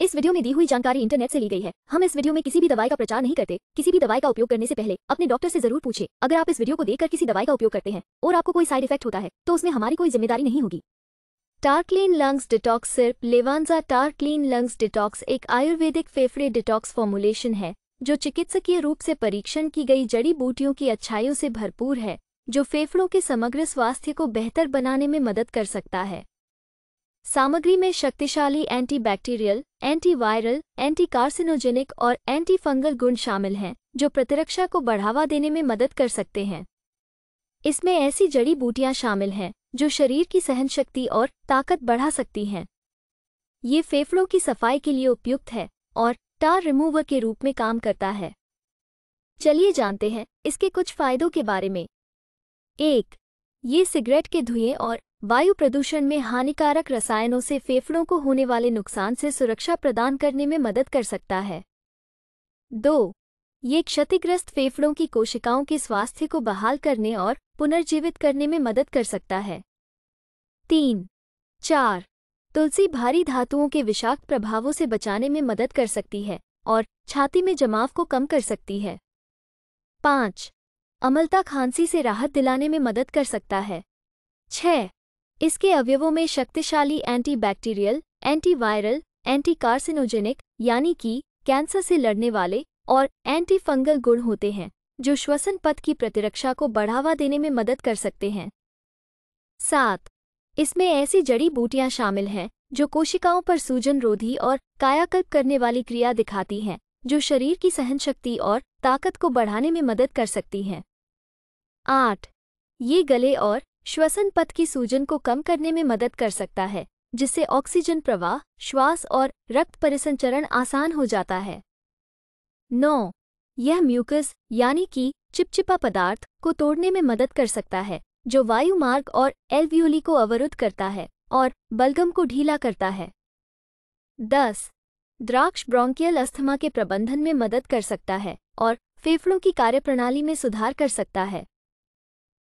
इस वीडियो में दी हुई जानकारी इंटरनेट से ली गई है हम इस वीडियो में किसी भी दवाई का प्रचार नहीं करते किसी भी दवाई का उपयोग करने से पहले अपने डॉक्टर से जरूर पूछे अगर आप इस वीडियो को देखकर किसी दवाई का उपयोग करते हैं और आपको कोई साइड इफेक्ट होता है तो उसमें हमारी कोई जिम्मेदारी नहीं होगी टार्कलीन लंग्स डिटॉक्स सिर्फ लेवानजा टार्कलीन लंग्स डिटॉक्स एक आयुर्वेदिक फेफड़े डिटॉक्स फॉर्मुलेशन है जो चिकित्सकीय रूप से परीक्षण की गई जड़ी बूटियों की अच्छाइयों से भरपूर है जो फेफड़ों के समग्र स्वास्थ्य को बेहतर बनाने में मदद कर सकता है सामग्री में शक्तिशाली एंटीबैक्टीरियल, एंटीवायरल, एंटी कार्सिनोजेनिक और एंटीफंगल गुण शामिल हैं जो प्रतिरक्षा को बढ़ावा देने में मदद कर सकते हैं इसमें ऐसी जड़ी बूटियां शामिल हैं जो शरीर की सहन शक्ति और ताकत बढ़ा सकती हैं ये फेफड़ों की सफाई के लिए उपयुक्त है और टार रिमूवर के रूप में काम करता है चलिए जानते हैं इसके कुछ फायदों के बारे में एक ये सिगरेट के धुएं और वायु प्रदूषण में हानिकारक रसायनों से फेफड़ों को होने वाले नुकसान से सुरक्षा प्रदान करने में मदद कर सकता है दो ये क्षतिग्रस्त फेफड़ों की कोशिकाओं के स्वास्थ्य को बहाल करने और पुनर्जीवित करने में मदद कर सकता है तीन चार तुलसी भारी धातुओं के विषाक्त प्रभावों से बचाने में मदद कर सकती है और छाती में जमाव को कम कर सकती है पाँच अमलता खांसी से राहत दिलाने में मदद कर सकता है छः इसके अवयवों में शक्तिशाली एंटीबैक्टीरियल, एंटीवायरल, एंटी कार्सिनोजेनिक यानी कि कैंसर से लड़ने वाले और एंटी फंगल गुण होते हैं जो श्वसन पथ की प्रतिरक्षा को बढ़ावा देने में मदद कर सकते हैं सात इसमें ऐसी जड़ी बूटियां शामिल हैं जो कोशिकाओं पर सूजन रोधी और कायाकल्प करने वाली क्रिया दिखाती हैं जो शरीर की सहन शक्ति और ताकत को बढ़ाने में मदद कर सकती हैं आठ ये गले और श्वसन पथ की सूजन को कम करने में मदद कर सकता है जिससे ऑक्सीजन प्रवाह श्वास और रक्त परिसंचरण आसान हो जाता है नौ यह म्यूकस यानी कि चिपचिपा पदार्थ को तोड़ने में मदद कर सकता है जो वायु मार्ग और एल्वियोली को अवरुद्ध करता है और बलगम को ढीला करता है दस द्राक्ष ब्रोंकियल अस्थमा के प्रबंधन में मदद कर सकता है और फेफड़ों की कार्यप्रणाली में सुधार कर सकता है